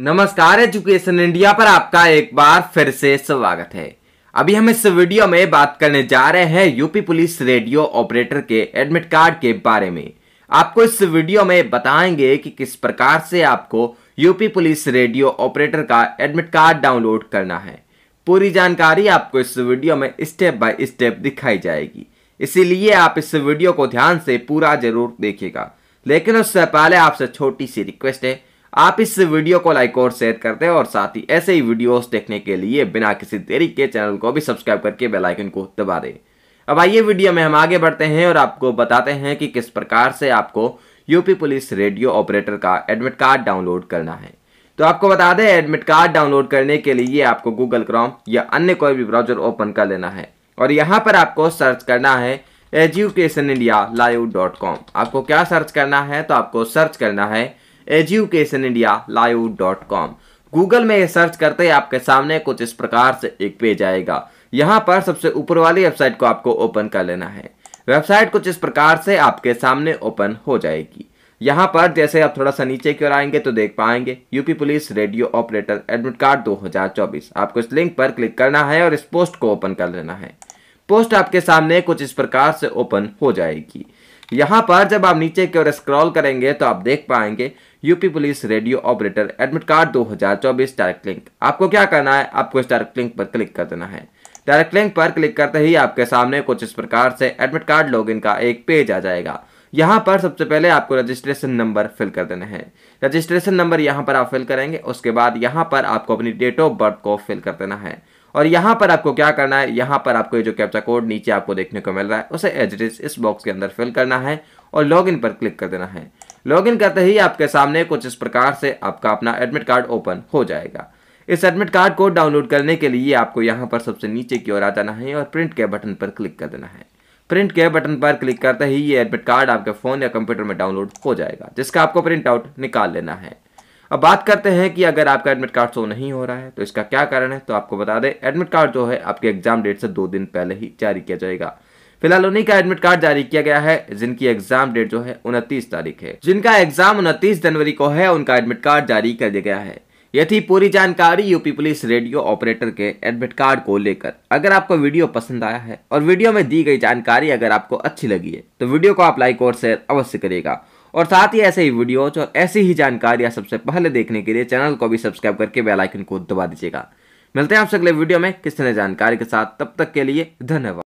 नमस्कार education India पर आपका एक बार फिर से स्वागत है अभी हम इस वीडियो में बात करने जा रहे हैं यूपी पुलिस रेडियो ऑपरेटर के एडमिट कार्ड के बारे में आपको इस वीडियो में बताएंगे कि किस प्रकार से आपको यूपी पुलिस रेडियो ऑपरेटर का एडमिट कार्ड डाउनलोड करना है पूरी जानकारी आपको इस वीडियो में स्टेप बाय स्टेप दिखाई जाएगी इसीलिए आप इस वीडियो को ध्यान से पूरा जरूर देखिएगा लेकिन उससे पहले आपसे छोटी सी रिक्वेस्ट है आप इस वीडियो को लाइक और शेयर करते हैं और साथ ही ऐसे ही वीडियोस देखने के लिए बिना किसी देरी के चैनल को भी सब्सक्राइब करके बेलाइकन को दबा दें अब आइए वीडियो में हम आगे बढ़ते हैं और आपको बताते हैं कि किस प्रकार से आपको यूपी पुलिस रेडियो ऑपरेटर का एडमिट कार्ड डाउनलोड करना है तो आपको बता दें एडमिट कार्ड डाउनलोड करने के लिए आपको गूगल क्रॉम या अन्य कोई भी ब्राउजर ओपन कर लेना है और यहाँ पर आपको सर्च करना है education India live dot com आपको क्या सर्च करना है तो आपको सर्च करना है education India live dot com Google में ये सर्च करते ही आपके सामने कुछ इस प्रकार से एक पेज आएगा यहाँ पर सबसे ऊपर वाली वेबसाइट को आपको ओपन कर लेना है वेबसाइट कुछ इस प्रकार से आपके सामने ओपन हो जाएगी यहाँ पर जैसे आप थोड़ा सा नीचे की ओर आएंगे तो देख पाएंगे UP police radio operator admit card 2024 आपको इस लिंक पर क्लिक करना है और इस पोस्ट को ओपन कर लेना है पोस्ट आपके सामने कुछ इस प्रकार से ओपन हो जाएगी यहां पर जब आप नीचे की ओर स्क्रॉल करेंगे तो आप देख पाएंगे UP police radio operator admit card 2024 direct link आपको क्या करना है आपको इस डायरेक्ट लिंक पर क्लिक कर देना है डायरेक्ट लिंक पर क्लिक करते ही आपके सामने कुछ इस प्रकार से एडमिट कार्ड लॉगिन का एक पेज आ जाएगा यहाँ पर सबसे पहले आपको रजिस्ट्रेशन नंबर फिल कर देना है रजिस्ट्रेशन नंबर यहाँ पर आप फिल करेंगे उसके बाद यहाँ पर आपको अपनी डेट ऑफ बर्थ को फिल कर देना है और यहाँ पर आपको क्या करना है यहाँ पर आपको ये जो कैप्चा कोड नीचे आपको देखने को मिल रहा है उसे एज इस बॉक्स के अंदर फिल करना है और लॉगिन पर क्लिक कर देना है लॉगिन करते ही आपके सामने कुछ इस प्रकार से आपका अपना एडमिट कार्ड ओपन हो जाएगा इस एडमिट कार्ड को डाउनलोड करने के लिए आपको यहाँ पर सबसे नीचे की ओर आ जाना है और प्रिंट के बटन पर क्लिक कर देना है प्रिंट के बटन पर क्लिक करते ही ये एडमिट कार्ड आपके फ़ोन या कंप्यूटर में डाउनलोड हो जाएगा जिसका आपको प्रिंट आउट निकाल लेना है अब बात करते हैं कि अगर आपका एडमिट कार्ड शो नहीं हो रहा है तो इसका क्या कारण है तो आपको बता दें एडमिट कार्ड जो है आपके एग्जाम डेट से दो दिन पहले ही जारी किया जाएगा फिलहाल उन्हीं का एडमिट कार्ड जारी किया गया है जिनकी एग्जाम डेट जो है उनतीस तारीख है जिनका एग्जाम उनतीस जनवरी को है उनका एडमिट कार्ड जारी कर दिया गया है यह थी पूरी जानकारी यूपी पुलिस रेडियो ऑपरेटर के एडमिट कार्ड को लेकर अगर आपको वीडियो पसंद आया है और वीडियो में दी गई जानकारी अगर आपको अच्छी लगी है तो वीडियो को आप लाइक और शेयर अवश्य करेगा और साथ ही ऐसे ही वीडियोज और ऐसी ही जानकारियां सबसे पहले देखने के लिए चैनल को भी सब्सक्राइब करके बेलाइकन को दबा दीजिएगा मिलते हैं आपसे अगले वीडियो में किस तरह जानकारी के साथ तब तक के लिए धन्यवाद